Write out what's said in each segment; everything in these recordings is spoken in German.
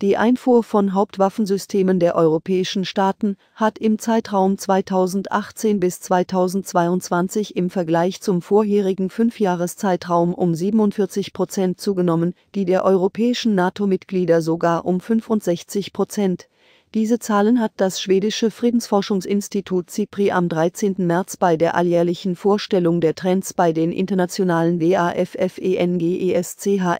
Die Einfuhr von Hauptwaffensystemen der europäischen Staaten hat im Zeitraum 2018 bis 2022 im Vergleich zum vorherigen Fünfjahreszeitraum um 47 Prozent zugenommen, die der europäischen NATO-Mitglieder sogar um 65 Prozent. Diese Zahlen hat das schwedische Friedensforschungsinstitut CIPRI am 13. März bei der alljährlichen Vorstellung der Trends bei den internationalen WAFFENGESCHEFDEN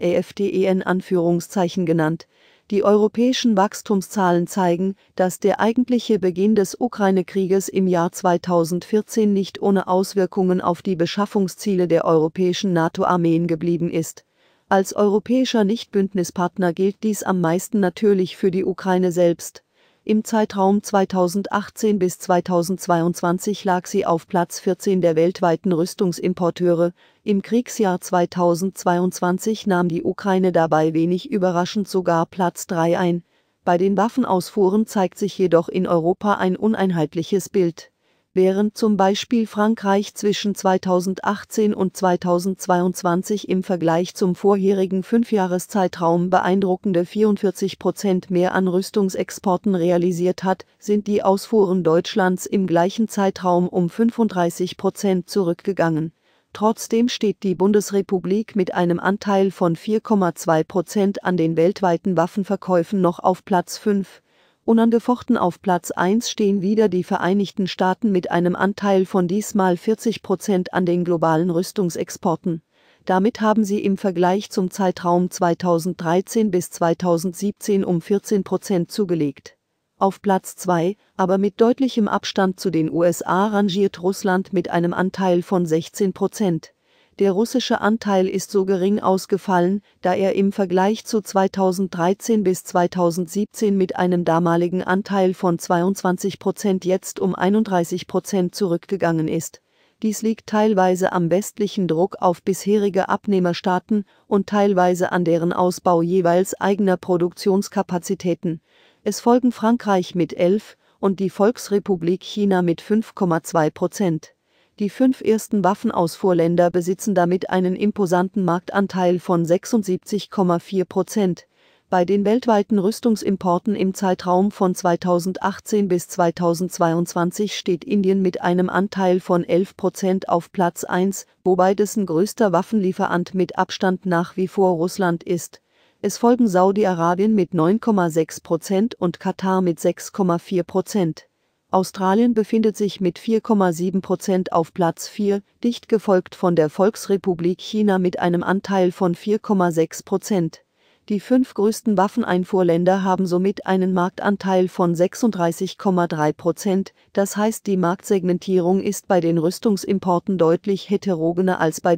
e e e Anführungszeichen genannt die europäischen Wachstumszahlen zeigen, dass der eigentliche Beginn des Ukraine-Krieges im Jahr 2014 nicht ohne Auswirkungen auf die Beschaffungsziele der europäischen NATO-Armeen geblieben ist. Als europäischer Nichtbündnispartner gilt dies am meisten natürlich für die Ukraine selbst im Zeitraum 2018 bis 2022 lag sie auf Platz 14 der weltweiten Rüstungsimporteure. Im Kriegsjahr 2022 nahm die Ukraine dabei wenig überraschend sogar Platz 3 ein. Bei den Waffenausfuhren zeigt sich jedoch in Europa ein uneinheitliches Bild während zum Beispiel Frankreich zwischen 2018 und 2022 im Vergleich zum vorherigen Fünfjahreszeitraum beeindruckende 44 Prozent mehr an Rüstungsexporten realisiert hat, sind die Ausfuhren Deutschlands im gleichen Zeitraum um 35 Prozent zurückgegangen. Trotzdem steht die Bundesrepublik mit einem Anteil von 4,2 Prozent an den weltweiten Waffenverkäufen noch auf Platz 5. Unangefochten auf Platz 1 stehen wieder die Vereinigten Staaten mit einem Anteil von diesmal 40 Prozent an den globalen Rüstungsexporten. Damit haben sie im Vergleich zum Zeitraum 2013 bis 2017 um 14 Prozent zugelegt. Auf Platz 2, aber mit deutlichem Abstand zu den USA rangiert Russland mit einem Anteil von 16 Prozent. Der russische Anteil ist so gering ausgefallen, da er im Vergleich zu 2013 bis 2017 mit einem damaligen Anteil von 22 Prozent jetzt um 31 Prozent zurückgegangen ist. Dies liegt teilweise am westlichen Druck auf bisherige Abnehmerstaaten und teilweise an deren Ausbau jeweils eigener Produktionskapazitäten. Es folgen Frankreich mit 11 und die Volksrepublik China mit 5,2 Prozent. Die fünf ersten Waffenausfuhrländer besitzen damit einen imposanten Marktanteil von 76,4 Prozent. Bei den weltweiten Rüstungsimporten im Zeitraum von 2018 bis 2022 steht Indien mit einem Anteil von 11 Prozent auf Platz 1, wobei dessen größter Waffenlieferant mit Abstand nach wie vor Russland ist. Es folgen Saudi-Arabien mit 9,6 Prozent und Katar mit 6,4 Prozent. Australien befindet sich mit 4,7 Prozent auf Platz 4, dicht gefolgt von der Volksrepublik China mit einem Anteil von 4,6 Prozent. Die fünf größten Waffeneinfuhrländer haben somit einen Marktanteil von 36,3 Prozent, das heißt die Marktsegmentierung ist bei den Rüstungsimporten deutlich heterogener als bei